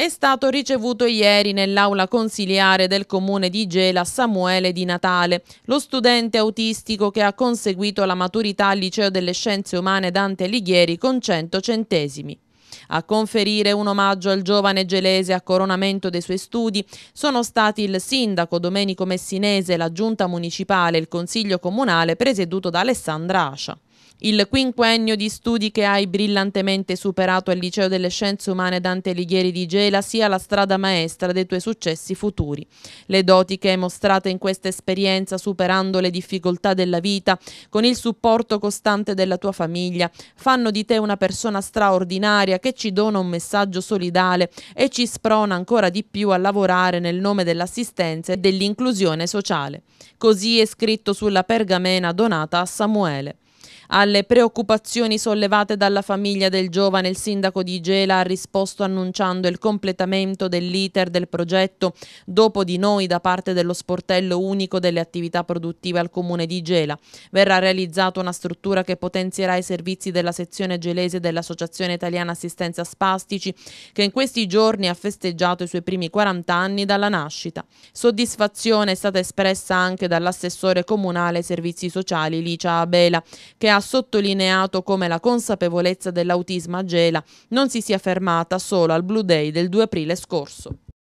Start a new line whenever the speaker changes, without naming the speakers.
è stato ricevuto ieri nell'aula consiliare del comune di Gela Samuele di Natale, lo studente autistico che ha conseguito la maturità al liceo delle scienze umane Dante Alighieri con 100 centesimi. A conferire un omaggio al giovane gelese a coronamento dei suoi studi sono stati il sindaco Domenico Messinese, la giunta municipale e il consiglio comunale presieduto da Alessandra Ascia. Il quinquennio di studi che hai brillantemente superato al Liceo delle Scienze Umane Dante Alighieri di Gela sia la strada maestra dei tuoi successi futuri. Le doti che hai mostrato in questa esperienza superando le difficoltà della vita, con il supporto costante della tua famiglia, fanno di te una persona straordinaria che ci dona un messaggio solidale e ci sprona ancora di più a lavorare nel nome dell'assistenza e dell'inclusione sociale. Così è scritto sulla pergamena donata a Samuele. Alle preoccupazioni sollevate dalla famiglia del giovane, il sindaco di Gela ha risposto annunciando il completamento dell'iter del progetto Dopo di noi da parte dello sportello unico delle attività produttive al comune di Gela. Verrà realizzata una struttura che potenzierà i servizi della sezione gelese dell'Associazione Italiana Assistenza Spastici che in questi giorni ha festeggiato i suoi primi 40 anni dalla nascita. Soddisfazione è stata espressa anche dall'assessore comunale ai servizi sociali Licia Abela che ha ha sottolineato come la consapevolezza dell'autismo a Gela non si sia fermata solo al Blue Day del 2 aprile scorso.